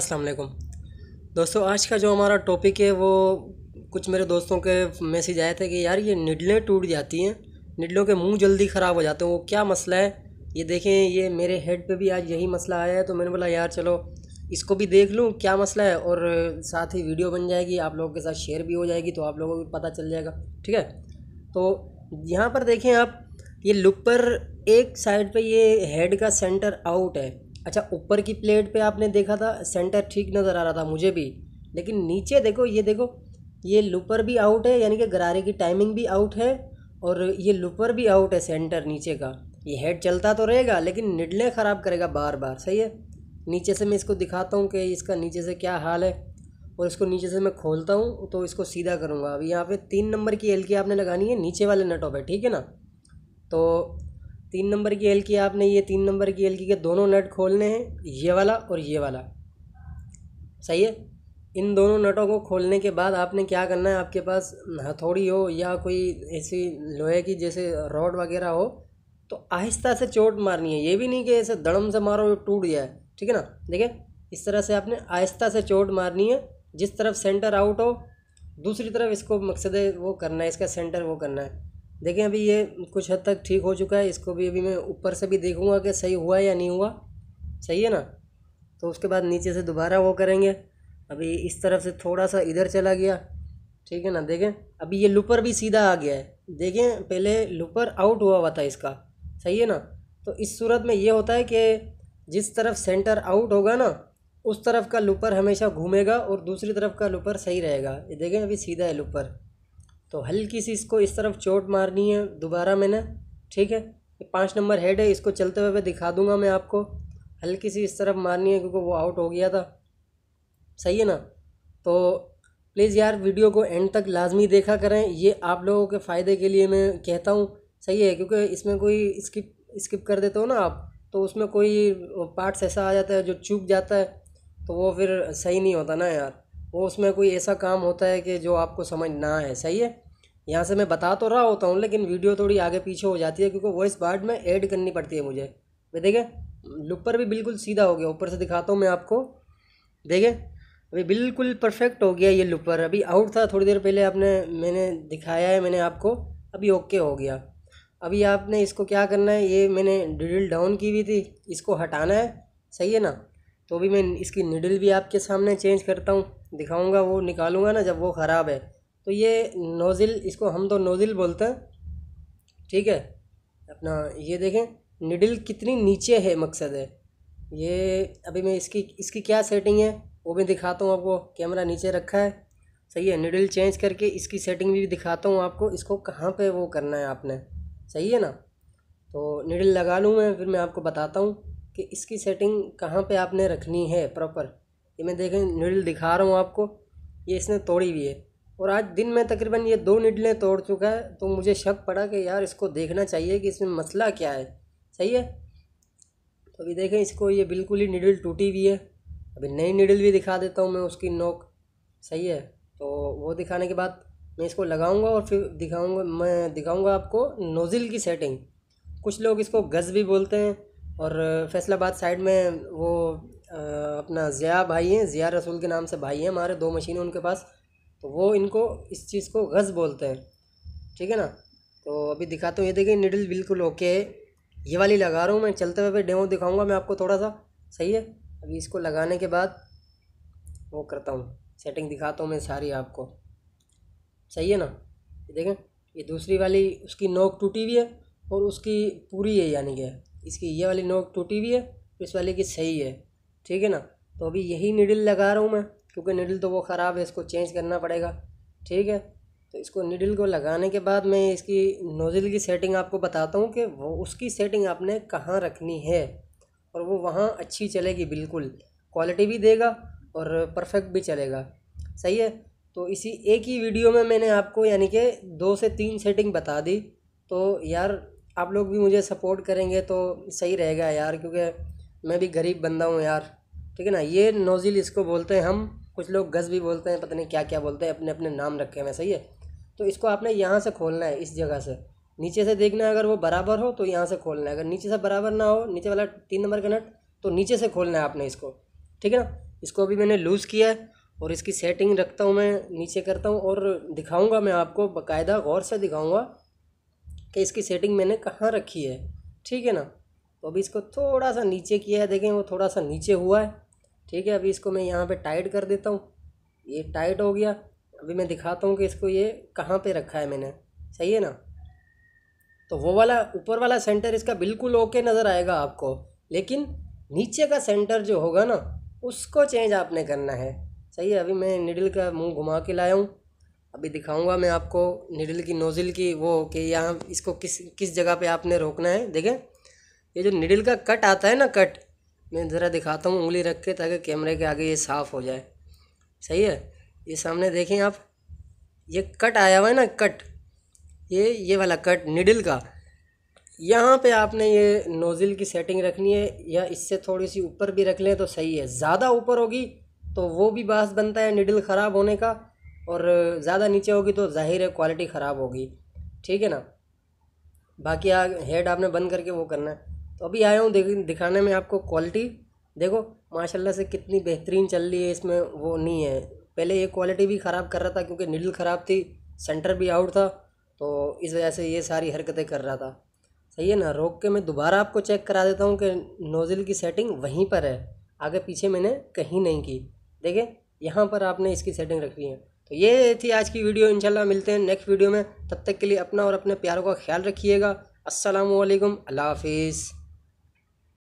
अस्सलाम वालेकुम दोस्तों आज का जो हमारा टॉपिक है वो कुछ मेरे दोस्तों के मैसेज आए थे कि यार ये निडलें टूट जाती हैं निडलों के मुंह जल्दी ख़राब हो जाते हैं वो क्या मसला है ये देखें ये मेरे हेड पे भी आज यही मसला आया है तो मैंने बोला यार चलो इसको भी देख लूँ क्या मसला है और साथ ही वीडियो बन जाएगी आप लोगों के साथ शेयर भी हो जाएगी तो आप लोगों को भी पता चल जाएगा ठीक है तो यहाँ पर देखें आप ये लुक पर एक साइड पर ये हेड का सेंटर आउट है अच्छा ऊपर की प्लेट पे आपने देखा था सेंटर ठीक नज़र आ रहा था मुझे भी लेकिन नीचे देखो ये देखो ये लूपर भी आउट है यानी कि गरारे की टाइमिंग भी आउट है और ये लूपर भी आउट है सेंटर नीचे का ये हेड चलता तो रहेगा लेकिन निडले ख़राब करेगा बार बार सही है नीचे से मैं इसको दिखाता हूँ कि इसका नीचे से क्या हाल है और इसको नीचे से मैं खोलता हूँ तो इसको सीधा करूँगा अब यहाँ पे तीन नंबर की एल आपने लगानी है नीचे वाले नटों पे ठीक है ना तो तीन नंबर की एल की आपने ये तीन नंबर की एल की के दोनों नट खोलने हैं ये वाला और ये वाला सही है इन दोनों नटों को खोलने के बाद आपने क्या करना है आपके पास हथौड़ी हो या कोई ऐसी लोहे की जैसे रॉड वगैरह हो तो आहिस्ता से चोट मारनी है ये भी नहीं कि ऐसे दड़म से मारो टूट जाए ठीक है ना देखें इस तरह से आपने आहिस्ता से चोट मारनी है जिस तरफ सेंटर आउट हो दूसरी तरफ इसको मकसद वो करना है इसका सेंटर वो करना है देखें अभी ये कुछ हद तक ठीक हो चुका है इसको भी अभी मैं ऊपर से भी देखूँगा कि सही हुआ या नहीं हुआ सही है ना तो उसके बाद नीचे से दोबारा वो करेंगे अभी इस तरफ से थोड़ा सा इधर चला गया ठीक है ना देखें अभी ये लुपर भी सीधा आ गया है देखें पहले लुपर आउट हुआ हुआ था इसका सही है ना तो इस सूरत में ये होता है कि जिस तरफ सेंटर आउट होगा ना उस तरफ का लुपर हमेशा घूमेगा और दूसरी तरफ का लुपर सही रहेगा ये देखें अभी सीधा है लूपर तो हल्की सी इसको इस तरफ चोट मारनी है दोबारा मैंने ठीक है पाँच नंबर हेड है इसको चलते हुए दिखा दूंगा मैं आपको हल्की सी इस तरफ मारनी है क्योंकि वो आउट हो गया था सही है ना तो प्लीज़ यार वीडियो को एंड तक लाजमी देखा करें ये आप लोगों के फ़ायदे के लिए मैं कहता हूँ सही है क्योंकि इसमें कोई स्किप स्किप कर देते हो ना आप तो उसमें कोई पार्ट्स ऐसा आ जाता है जो चूक जाता है तो वो फिर सही नहीं होता ना यार वो उसमें कोई ऐसा काम होता है कि जो आपको समझ ना है सही है यहाँ से मैं बता तो रहा होता हूँ लेकिन वीडियो थोड़ी आगे पीछे हो जाती है क्योंकि वॉइस पार्ट में ऐड करनी पड़ती है मुझे ये देखें लुपर भी बिल्कुल सीधा हो गया ऊपर से दिखाता हूँ मैं आपको देखें अभी बिल्कुल परफेक्ट हो गया ये लुपर अभी आउट था थोड़ी देर पहले आपने मैंने दिखाया है मैंने आपको अभी ओके हो गया अभी आपने इसको क्या करना है ये मैंने डिडल डाउन की हुई थी इसको हटाना है सही है ना तो अभी मैं इसकी निडल भी आपके सामने चेंज करता हूँ दिखाऊंगा वो निकालूंगा ना जब वो ख़राब है तो ये नोज़िल इसको हम तो नोज़िल बोलते हैं ठीक है अपना ये देखें निडिल कितनी नीचे है मकसद है ये अभी मैं इसकी इसकी क्या सेटिंग है वो भी दिखाता हूँ आपको कैमरा नीचे रखा है सही है निडिल चेंज करके इसकी सेटिंग भी दिखाता हूँ आपको इसको कहाँ पे वो करना है आपने सही है ना तो निडल लगा लूँ मैं फिर मैं आपको बताता हूँ कि इसकी सेटिंग कहाँ पे आपने रखनी है प्रॉपर ये मैं देखें निडिल दिखा रहा हूँ आपको ये इसने तोड़ी हुई है और आज दिन में तकरीबन ये दो निडलें तोड़ चुका है तो मुझे शक पड़ा कि यार इसको देखना चाहिए कि इसमें मसला क्या है सही है तो अभी देखें इसको ये बिल्कुल ही निडल टूटी हुई है अभी नई निडल भी दिखा देता हूँ मैं उसकी नोक सही है तो वो दिखाने के बाद मैं इसको लगाऊंगा और फिर दिखाऊंगा मैं दिखाऊंगा आपको नोज़िल की सेटिंग कुछ लोग इसको गज़ भी बोलते हैं और फैसलाबाद साइड में वो अपना ज़िया भाई हैं ज़िया रसूल के नाम से भाई हैं हमारे दो मशीन उनके पास तो वो इनको इस चीज़ को गज़ बोलते हैं ठीक है ना तो अभी दिखाता तो हूँ ये देखिए निडल बिल्कुल ओके है ये वाली लगा रहा हूँ मैं चलते हुए डेमो दिखाऊंगा मैं आपको थोड़ा सा सही है अभी इसको लगाने के बाद वो करता हूँ सेटिंग दिखाता हूँ मैं सारी आपको सही है ना ये देखें ये दूसरी वाली उसकी नोक टूटी हुई है और उसकी पूरी है यानी कि इसकी ये वाली नोक टूटी हुई है इस वाली की सही है ठीक है ना तो अभी यही निडल लगा रहा हूँ मैं क्योंकि निडल तो वो ख़राब है इसको चेंज करना पड़ेगा ठीक है तो इसको निडल को लगाने के बाद मैं इसकी नोज़ल की सेटिंग आपको बताता हूँ कि वो उसकी सेटिंग आपने कहाँ रखनी है और वो वहाँ अच्छी चलेगी बिल्कुल क्वालिटी भी देगा और परफेक्ट भी चलेगा सही है तो इसी एक ही वीडियो में मैंने आपको यानी कि दो से तीन सेटिंग बता दी तो यार आप लोग भी मुझे सपोर्ट करेंगे तो सही रहेगा यार क्योंकि मैं भी गरीब बंदा हूँ यार ठीक है ना ये नोज़िल इसको बोलते हैं हम कुछ लोग गज़ भी बोलते हैं पता नहीं क्या क्या बोलते हैं अपने अपने नाम रखे हैं सही है तो इसको आपने यहाँ से खोलना है इस जगह से नीचे से देखना है अगर वो बराबर हो तो यहाँ से खोलना है अगर नीचे से बराबर ना हो नीचे वाला तीन नंबर का नट तो नीचे से खोलना है आपने इसको ठीक है ना इसको अभी मैंने लूज़ किया है और इसकी सेटिंग रखता हूँ मैं नीचे करता हूँ और दिखाऊँगा मैं आपको बाकायदा गौर से दिखाऊँगा कि इसकी सेटिंग मैंने कहाँ रखी है ठीक है ना तो अभी इसको थोड़ा सा नीचे किया है देखें वो थोड़ा सा नीचे हुआ है ठीक है अभी इसको मैं यहाँ पे टाइट कर देता हूँ ये टाइट हो गया अभी मैं दिखाता हूँ कि इसको ये कहाँ पे रखा है मैंने सही है ना तो वो वाला ऊपर वाला सेंटर इसका बिल्कुल ओके नज़र आएगा आपको लेकिन नीचे का सेंटर जो होगा ना उसको चेंज आपने करना है सही है अभी मैं निडिल का मुँह घुमा के लाया हूँ अभी दिखाऊँगा मैं आपको निडल की नोज़िल की वो कि यहाँ इसको किस किस जगह पर आपने रोकना है देखें ये जो निडल का कट आता है ना कट मैं ज़रा दिखाता हूँ उंगली रख के ताकि कैमरे के आगे ये साफ़ हो जाए सही है ये सामने देखें आप ये कट आया हुआ है ना कट ये ये वाला कट निडिल का यहाँ पे आपने ये नोज़ल की सेटिंग रखनी है या इससे थोड़ी सी ऊपर भी रख लें तो सही है ज़्यादा ऊपर होगी तो वो भी बास बनता है निडिल ख़राब होने का और ज़्यादा नीचे होगी तो ज़ाहिर है क्वालिटी ख़राब होगी ठीक है ना बाकी आ हेड आपने बंद करके वो करना है तो अभी आया हूँ देख दिखाने में आपको क्वालिटी देखो माशाल्लाह से कितनी बेहतरीन चल रही है इसमें वो नहीं है पहले ये क्वालिटी भी ख़राब कर रहा था क्योंकि नीडल ख़राब थी सेंटर भी आउट था तो इस वजह से ये सारी हरकतें कर रहा था सही है ना रोक के मैं दोबारा आपको चेक करा देता हूँ कि नोज़ल की सेटिंग वहीं पर है आगे पीछे मैंने कहीं नहीं की देखे यहाँ पर आपने इसकी सेटिंग रखी है तो ये थी आज की वीडियो इंशाल्लाह मिलते हैं नेक्स्ट वीडियो में तब तक के लिए अपना और अपने प्यारों का ख्याल रखिएगा असलकम अल्लाह हाफिज़